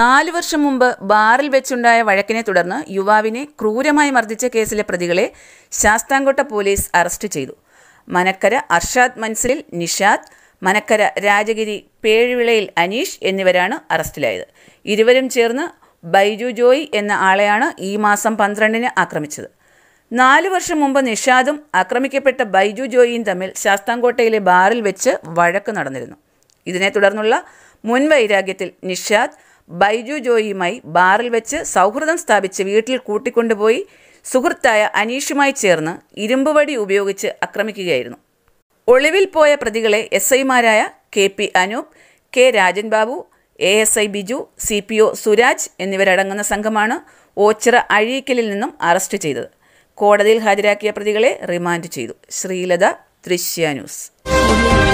നാല് വർഷം മുമ്പ് ബാറിൽ വെച്ചുണ്ടായ വഴക്കിനെ തുടർന്ന് യുവാവിനെ ക്രൂരമായി മർദ്ദിച്ച കേസിലെ പ്രതികളെ ശാസ്താംകോട്ട പോലീസ് അറസ്റ്റ് ചെയ്തു മനക്കര അർഷാദ് മൻസിലിൽ നിഷാദ് മനക്കര രാജഗിരി പേഴുവിളയിൽ അനീഷ് എന്നിവരാണ് അറസ്റ്റിലായത് ഇരുവരും ചേർന്ന് ബൈജു ജോയ് എന്ന ആളെയാണ് ഈ മാസം പന്ത്രണ്ടിന് ആക്രമിച്ചത് നാല് വർഷം മുമ്പ് നിഷാദും ആക്രമിക്കപ്പെട്ട ബൈജു ജോയിയും തമ്മിൽ ശാസ്താംകോട്ടയിലെ ബാറിൽ വെച്ച് വഴക്ക് നടന്നിരുന്നു ഇതിനെ തുടർന്നുള്ള മുൻവൈരാഗ്യത്തിൽ നിഷാദ് ബൈജു ജോയിയുമായി ബാറിൽ വെച്ച് സൗഹൃദം സ്ഥാപിച്ച് വീട്ടിൽ കൂട്ടിക്കൊണ്ടുപോയി സുഹൃത്തായ അനീഷുമായി ചേർന്ന് ഇരുമ്പുവടി ഉപയോഗിച്ച് ആക്രമിക്കുകയായിരുന്നു ഒളിവിൽ പോയ പ്രതികളെ എസ് ഐമാരായ K P Anoop K Rajan Babu A S I Biju C P O Suraj എന്നിവരടങ്ങുന്ന സംഘമാണ് ഓച്ചിറ അഴീക്കലിൽ നിന്നും അറസ്റ്റ് ചെയ്തത് കോടതിയിൽ ഹാജരാക്കിയ പ്രതികളെ റിമാൻഡ് ചെയ്തു ശ്രീലത ദൃശ്യ ന്യൂസ്